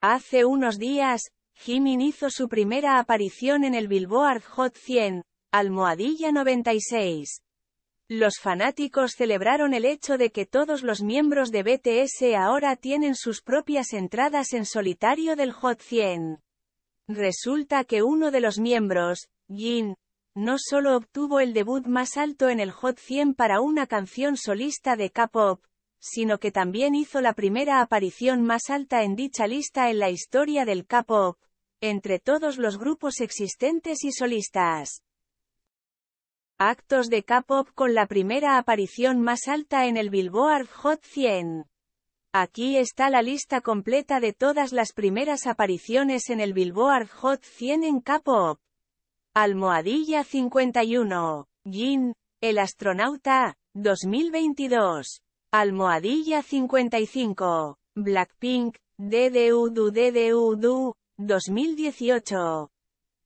Hace unos días, Jimin hizo su primera aparición en el Billboard Hot 100, Almohadilla 96. Los fanáticos celebraron el hecho de que todos los miembros de BTS ahora tienen sus propias entradas en solitario del Hot 100. Resulta que uno de los miembros, Jin, no solo obtuvo el debut más alto en el Hot 100 para una canción solista de K-pop, sino que también hizo la primera aparición más alta en dicha lista en la historia del K-pop, entre todos los grupos existentes y solistas. Actos de K-pop con la primera aparición más alta en el Billboard Hot 100. Aquí está la lista completa de todas las primeras apariciones en el Billboard Hot 100 en K-pop. Almohadilla 51. Jin, el astronauta, 2022. Almohadilla 55. Blackpink, DDU, du 2018.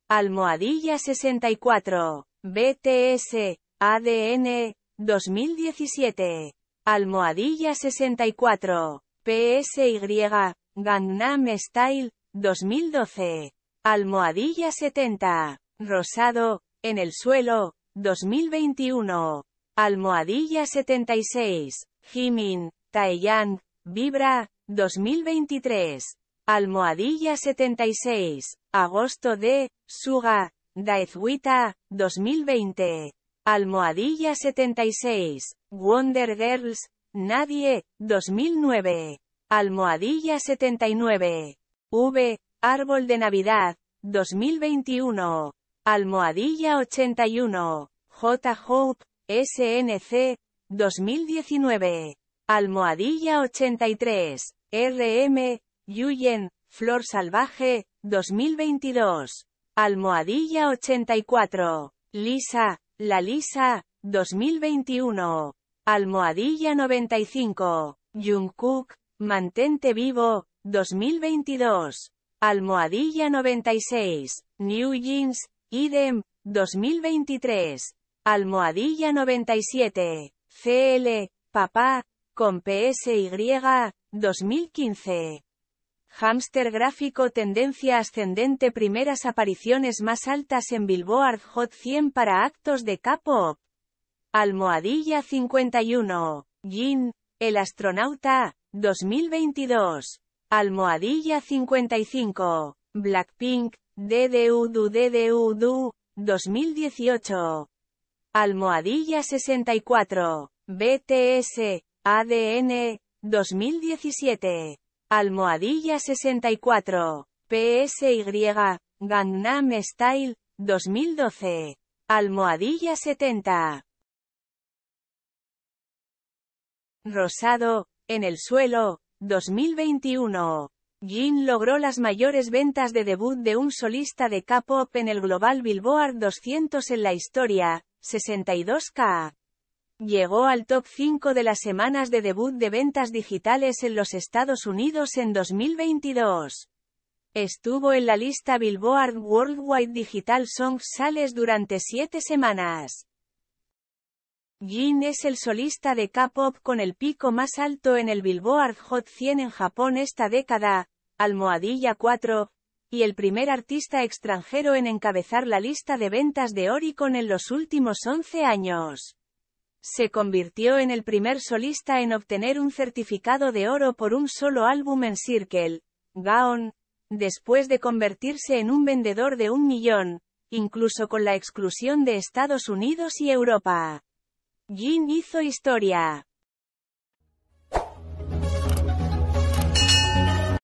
Almohadilla 64. BTS, ADN, 2017. Almohadilla 64. PSY, Gangnam Style, 2012. Almohadilla 70. Rosado, en el suelo, 2021. Almohadilla 76. Jimin, Taeyang, Vibra, 2023. Almohadilla 76, agosto de, Suga, Daezwita, 2020. Almohadilla 76, Wonder Girls, Nadie, 2009. Almohadilla 79. V, Árbol de Navidad, 2021. Almohadilla 81. J. Hope, SNC, 2019. Almohadilla 83. RM. Yuyen. Flor Salvaje. 2022. Almohadilla 84. Lisa. La Lisa. 2021. Almohadilla 95. Jungkook. Mantente vivo. 2022. Almohadilla 96. New Jeans. Idem. 2023. Almohadilla 97. CL, papá, con PSY, 2015. Hamster gráfico tendencia ascendente primeras apariciones más altas en Billboard Hot 100 para actos de K-pop. Almohadilla 51. Jin, el astronauta, 2022. Almohadilla 55. Blackpink, DDU DDU 2018. Almohadilla 64. BTS. ADN. 2017. Almohadilla 64. PSY. Gangnam Style. 2012. Almohadilla 70. Rosado. En el suelo. 2021. Jin logró las mayores ventas de debut de un solista de K-pop en el Global Billboard 200 en la historia, 62K. Llegó al top 5 de las semanas de debut de ventas digitales en los Estados Unidos en 2022. Estuvo en la lista Billboard Worldwide Digital Songs Sales durante 7 semanas. Jin es el solista de K-pop con el pico más alto en el Billboard Hot 100 en Japón esta década, Almohadilla 4, y el primer artista extranjero en encabezar la lista de ventas de Oricon en los últimos 11 años. Se convirtió en el primer solista en obtener un certificado de oro por un solo álbum en Circle, Gaon, después de convertirse en un vendedor de un millón, incluso con la exclusión de Estados Unidos y Europa. Jin hizo historia.